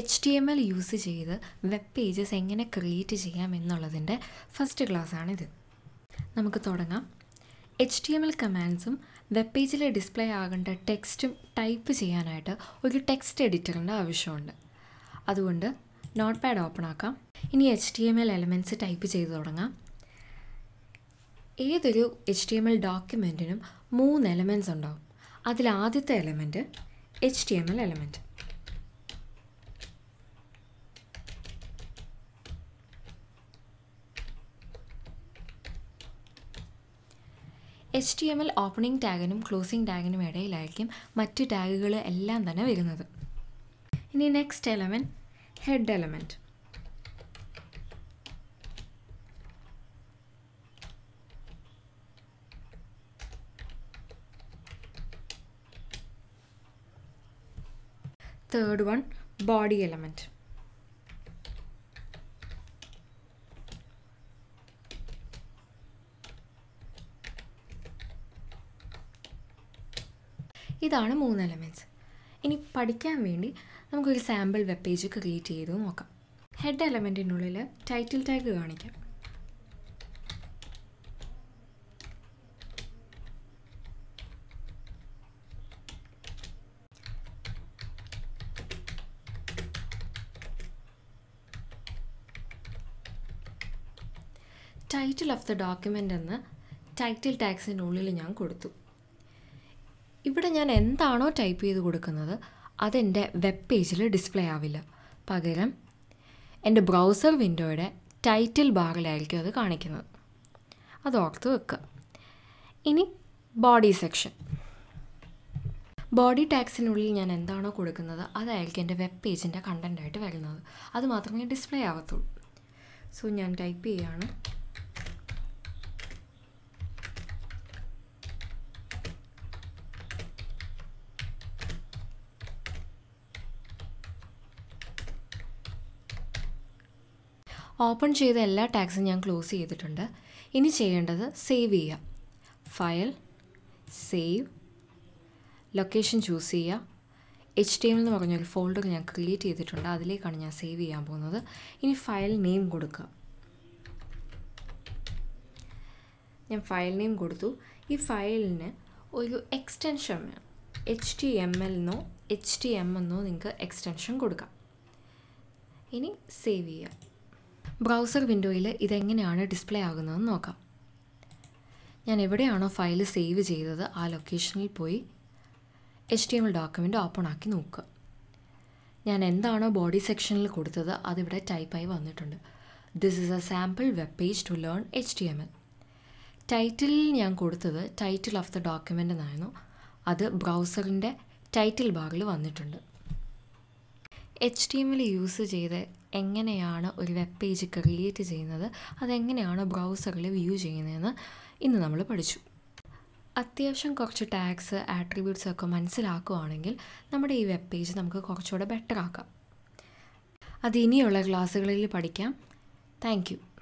H T M L use ചെയ്ത് web pages എങ്ങനെ create ചെയ്യാം എന്നുള്ളതിൻ്റെ ഫസ്റ്റ് ക്ലാസ്സാണിത് നമുക്ക് തുടങ്ങാം എച്ച് ടി എം എൽ കമാൻഡ്സും വെബ് പേജിൽ ഡിസ്പ്ലേ ആകേണ്ട ടെക്സ്റ്റും ടൈപ്പ് ചെയ്യാനായിട്ട് ഒരു ടെക്സ്റ്റ് എഡിറ്ററിൻ്റെ ആവശ്യമുണ്ട് അതുകൊണ്ട് നോട്ട് പാഡ് ഓപ്പൺ ആക്കാം ഇനി H T M L elements type ചെയ്ത് തുടങ്ങാം ഏതൊരു എച്ച് ടി എം എൽ ഡോക്യുമെൻറ്റിനും മൂന്ന് എലമെൻറ്റ്സ് ഉണ്ടാവും അതിലാദ്യത്തെ element H T M L element H T M L opening ടാഗിനും ക്ലോസിംഗ് ടാഗിനും ഇടയിലായിരിക്കും മറ്റ് ടാഗുകൾ എല്ലാം തന്നെ വരുന്നത് ഇനി next element head element third one body element ഇതാണ് മൂന്ന് എലമെൻറ്റ്സ് ഇനി പഠിക്കാൻ വേണ്ടി നമുക്കൊരു സാമ്പിൾ വെബ് പേജ് ക്രിയേറ്റ് ചെയ്ത് നോക്കാം ഹെഡ് എലമെൻറ്റിനുള്ളിൽ ടൈറ്റിൽ ടാഗ് കാണിക്കാം ടൈറ്റിൽ ഓഫ് ദ ഡോക്യുമെൻ്റ് എന്ന് ടൈറ്റിൽ ടാക്സിനുള്ളിൽ ഞാൻ കൊടുത്തു ഇവിടെ ഞാൻ എന്താണോ ടൈപ്പ് ചെയ്ത് കൊടുക്കുന്നത് അതെൻ്റെ വെബ് പേജിൽ ഡിസ്പ്ലേ ആവില്ല പകരം എൻ്റെ ബ്രൗസർ വിൻഡോയുടെ ടൈറ്റിൽ ബാറിലായിരിക്കും അത് കാണിക്കുന്നത് അത് ഓർത്ത് വെക്കുക ഇനി ബോഡി സെക്ഷൻ ബോഡി ടാക്സിനുള്ളിൽ ഞാൻ എന്താണോ കൊടുക്കുന്നത് അതായിരിക്കും എൻ്റെ വെബ് പേജിൻ്റെ കണ്ടൻ്റായിട്ട് വരുന്നത് അത് മാത്രമേ ഡിസ്പ്ലേ ആവത്തുള്ളൂ സോ ഞാൻ ടൈപ്പ് ചെയ്യുകയാണ് ഓപ്പൺ ചെയ്ത എല്ലാ ടാക്സും ഞാൻ ക്ലോസ് ചെയ്തിട്ടുണ്ട് ഇനി ചെയ്യേണ്ടത് സേവ് ചെയ്യുക ഫയൽ സേവ് ലൊക്കേഷൻ ചൂസ് ചെയ്യുക എച്ച് ടി എം എന്ന് പറഞ്ഞൊരു ഫോൾഡർ ഞാൻ ക്രിയേറ്റ് ചെയ്തിട്ടുണ്ട് അതിലേക്കാണ് ഞാൻ സേവ് ചെയ്യാൻ പോകുന്നത് ഇനി ഫയൽ നെയിം കൊടുക്കുക ഞാൻ ഫയൽ നെയിം കൊടുത്തു ഈ ഫയലിന് ഒരു എക്സ്റ്റൻഷൻ വേണം എച്ച് ടി എം എൽ എന്നോ എച്ച് ടി എം എന്നോ നിങ്ങൾക്ക് എക്സ്റ്റൻഷൻ കൊടുക്കാം ഇനി സേവ് ചെയ്യുക ബ്രൗസർ വിൻഡോയിൽ ഇതെങ്ങനെയാണ് ഡിസ്പ്ലേ ആകുന്നതെന്ന് നോക്കാം ഞാൻ എവിടെയാണോ ഫയൽ സേവ് ചെയ്തത് ആ ലൊക്കേഷനിൽ പോയി H T M L document open ആക്കി നോക്കുക ഞാൻ എന്താണോ ബോഡി സെക്ഷനിൽ കൊടുത്തത് അതിവിടെ ടൈപ്പായി വന്നിട്ടുണ്ട് this is a sample web page to learn H T M L ടൈറ്റിലിൽ ഞാൻ കൊടുത്തത് ടൈറ്റിൽ ഓഫ് ദ ഡോക്യുമെൻ്റ് എന്നായിരുന്നു അത് ബ്രൗസറിൻ്റെ ടൈറ്റിൽ ബാറിൽ വന്നിട്ടുണ്ട് H T M L use ചെയ്ത എങ്ങനെയാണ് ഒരു വെബ് പേജ് ക്രിയേറ്റ് ചെയ്യുന്നത് അതെങ്ങനെയാണ് ബ്രൗസറിൽ വ്യൂ ചെയ്യുന്നതെന്ന് ഇന്ന് നമ്മൾ പഠിച്ചു അത്യാവശ്യം കുറച്ച് ടാഗ്സ് ആട്രിബ്യൂട്ട്സ് ഒക്കെ മനസ്സിലാക്കുകയാണെങ്കിൽ നമ്മുടെ ഈ വെബ് പേജ് നമുക്ക് കുറച്ചുകൂടെ ബെറ്റർ ആക്കാം അത് ഇനിയുള്ള ക്ലാസ്സുകളിൽ പഠിക്കാം താങ്ക്